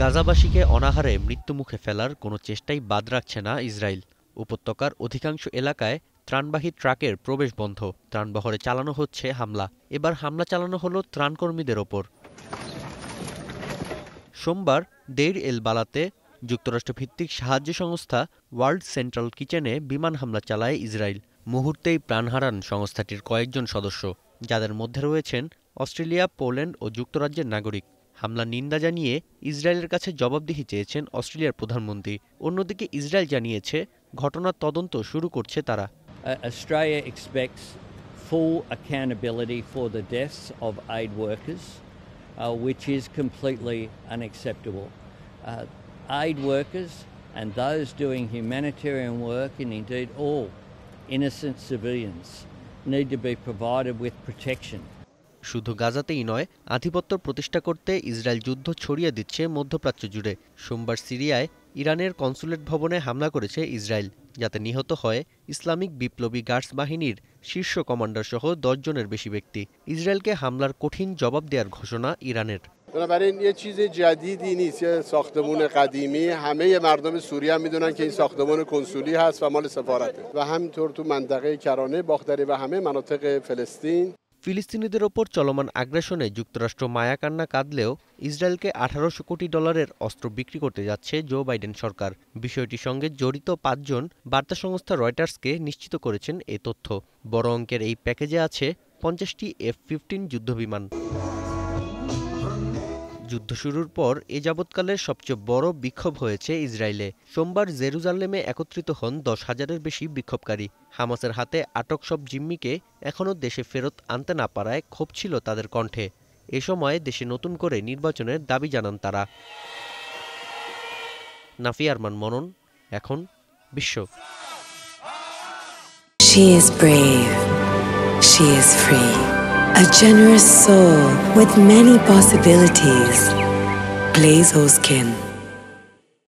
গাজাবাসীকে অনাহারে মৃত্যুমুখে ফেলার কোনো চেষ্টাই বাদ রাখছে না ইসরায়েল উপত্যকার অধিকাংশ এলাকায় ত্রাণবাহী ট্রাকের প্রবেশ বন্ধ ত্রাণবহরে চালানো হচ্ছে হামলা এবার হামলা চালানো হলো ত্রাণকর্মীদের ওপর সোমবার দেড় এল বালাতে যুক্তরাষ্ট্রভিত্তিক সাহায্য সংস্থা ওয়ার্ল্ড সেন্ট্রাল কিচেনে বিমান হামলা চালায় ইসরায়েল মুহূর্তেই প্রাণ হারান সংস্থাটির কয়েকজন সদস্য যাদের মধ্যে রয়েছেন অস্ট্রেলিয়া পোল্যান্ড ও যুক্তরাজ্যের নাগরিক হামলার নিন্দা জানিয়ে ইসরায়েলের কাছে জবাবদিহি চেয়েছেন অস্ট্রেলিয়ার প্রধানমন্ত্রী অন্যদিকে ইসরায়েল জানিয়েছে ঘটনার তদন্ত শুরু করছে তারা Australia expects full accountability for the deaths of aid workers, uh, which is completely unacceptable. Uh, aid workers and those doing humanitarian work, and indeed all innocent civilians, need to be provided with protection. শুধু গাজাতেই নয় আধিপত্য প্রতিষ্ঠা করতে Israel যুদ্ধ ছড়িয়ে দিচ্ছে মধ্যপ্রাচ্য জুড়ে সোমবার সিরিয়ায় ইরানের কনসুলেট ভবনে হামলা করেছে ইসরায়েল যাতে নিহত হয় ইসলামিক বিপ্লবী গার্ডস বাহিনীর শীর্ষ কমান্ডার সহ জনের বেশি ব্যক্তি ইসরায়েলকে হামলার কঠিন জবাব দেওয়ার ঘোষণা ইরানের بنابراین یه چیز جدیدی نیست یه ساختمون قدیمی همه مردم سوریه هم میدونن که این ساختمون کنسولی هست و مال سفارته و همینطور تو منطقه کرانه باختری و همه مناطق فلسطین ফিলিস্তিনিদের ওপর চলমান আগ্রাসনে যুক্তরাষ্ট্র মায়া কান্না কাঁদলেও ইসরায়েলকে আঠারোশো কোটি ডলারের অস্ত্র বিক্রি করতে যাচ্ছে জো বাইডেন সরকার বিষয়টির সঙ্গে জড়িত পাঁচজন বার্তা সংস্থা রয়টার্সকে নিশ্চিত করেছেন এ তথ্য বড় অঙ্কের এই প্যাকেজে আছে পঞ্চাশটি এফ ফিফটিন যুদ্ধবিমান যুদ্ধ শুরুর পর এ যাবৎকালের সবচেয়ে বড় বিক্ষোভ হয়েছে ইসরায়েলে সোমবার জেরুজালেমে একত্রিত হন দশ হাজারের বেশি বিক্ষোভকারী হামাসের হাতে আটক সব জিম্মিকে এখনও দেশে ফেরত আনতে না পারায় ক্ষোভ ছিল তাদের কণ্ঠে এ সময় দেশে নতুন করে নির্বাচনের দাবি জানান তারা নাফি আরমান মনন এখন বিশ্ব She is brave. She is free. A generous soul with many possibilities. plays Skin.